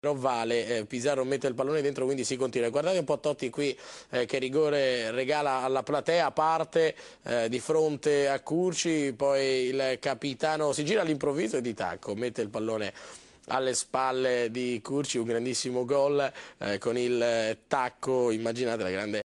Però vale, eh, Pizarro mette il pallone dentro quindi si continua. Guardate un po' Totti qui eh, che rigore regala alla platea, parte eh, di fronte a Curci, poi il capitano si gira all'improvviso e di tacco, mette il pallone alle spalle di Curci, un grandissimo gol eh, con il eh, tacco, immaginate la grande